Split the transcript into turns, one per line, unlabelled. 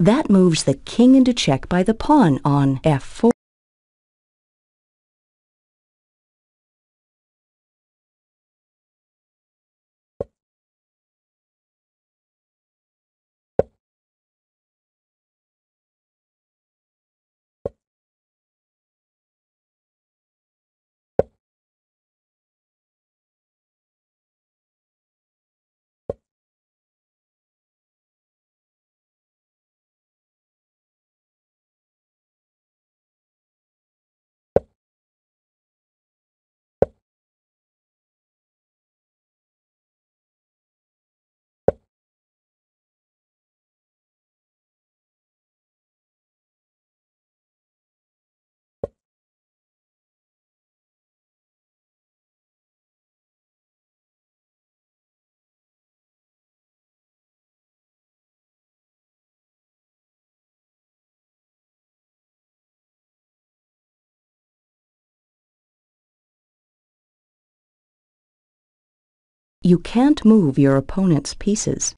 That moves the king into check by the pawn on f4. You can't move your opponent's pieces.